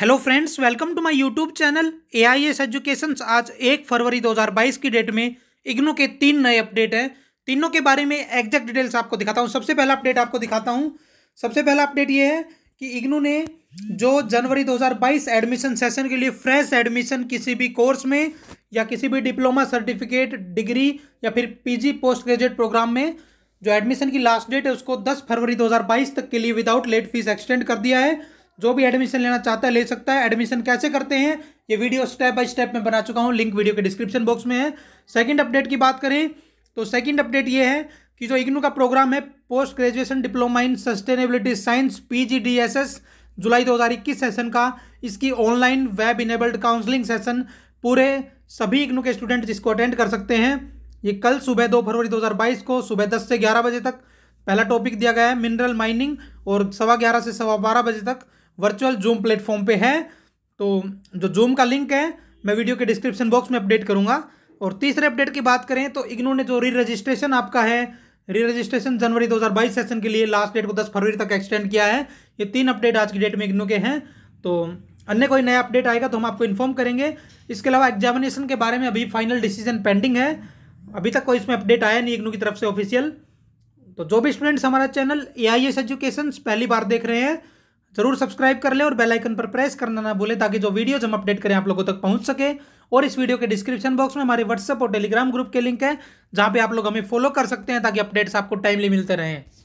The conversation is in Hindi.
hello friends welcome to my YouTube channel A I S education आज एक फरवरी 2022 की डेट में इग्नो के तीन नए अपडेट हैं तीनों के बारे में एग्जैक्ट डिटेल्स आपको दिखाता हूँ सबसे पहला अपडेट आपको दिखाता हूँ सबसे पहला अपडेट ये है कि इग्नो ने जो जनवरी 2022 एडमिशन सेशन के लिए फ्रेश एडमिशन किसी भी कोर्स में या किसी भी डिप्लोमा सर्टिफिकेट डिग्री या फिर पी पोस्ट ग्रेजुएट प्रोग्राम में जो एडमिशन की लास्ट डेट है उसको दस फरवरी दो तक के लिए विदाउट लेट फीस एक्सटेंड कर दिया है जो भी एडमिशन लेना चाहता है ले सकता है एडमिशन कैसे करते हैं ये वीडियो स्टेप बाय स्टेप में बना चुका हूँ लिंक वीडियो के डिस्क्रिप्शन बॉक्स में है सेकंड अपडेट की बात करें तो सेकंड अपडेट ये है कि जो इग्नू का प्रोग्राम है post graduation diploma in sustainability science P जुलाई दो सेशन का इसकी online web enabled counselling session पूरे सभी इग्नू के स्टूडेंट जिसको अटेंड कर सकते हैं ये कल सुबह दो फरवरी दो को सुबह दस से ग्यारह बजे तक पहला टॉपिक दिया गया है मिनरल माइनिंग और सवा ग्यारह से सवा बारह बजे तक वर्चुअल जूम प्लेटफॉर्म पे है तो जो जूम का लिंक है मैं वीडियो के डिस्क्रिप्शन बॉक्स में अपडेट करूंगा और तीसरे अपडेट की बात करें तो इग्नो ने जो री रजिस्ट्रेशन आपका है री रजिस्ट्रेशन जनवरी 2022 सेशन के लिए लास्ट डेट को 10 फरवरी तक एक्सटेंड किया है ये तीन अपडेट आज की डेट में इग्नो के हैं तो अन्य कोई नया अपडेट आएगा तो हम आपको इन्फॉर्म करेंगे इसके अलावा एग्जामिनेशन के बारे में अभी फाइनल डिसीजन पेंडिंग है अभी तक कोई इसमें अपडेट आया नहीं इग्नू की तरफ से ऑफिशियल तो जो भी स्टूडेंट्स हमारा channel A I S education पहली बार देख रहे हैं जरूर सब्सक्राइब कर लें और बेल आइकन पर प्रेस करना ना भूलें ताकि जो वीडियोज हम अपडेट करें आप लोगों तक पहुंच सके और इस वीडियो के डिस्क्रिप्शन बॉक्स में हमारे व्हाट्सएप और टेलीग्राम ग्रुप के लिंक है जहां पे आप लोग हमें फॉलो कर सकते हैं ताकि अपडेट्स आपको टाइमली मिलते रहें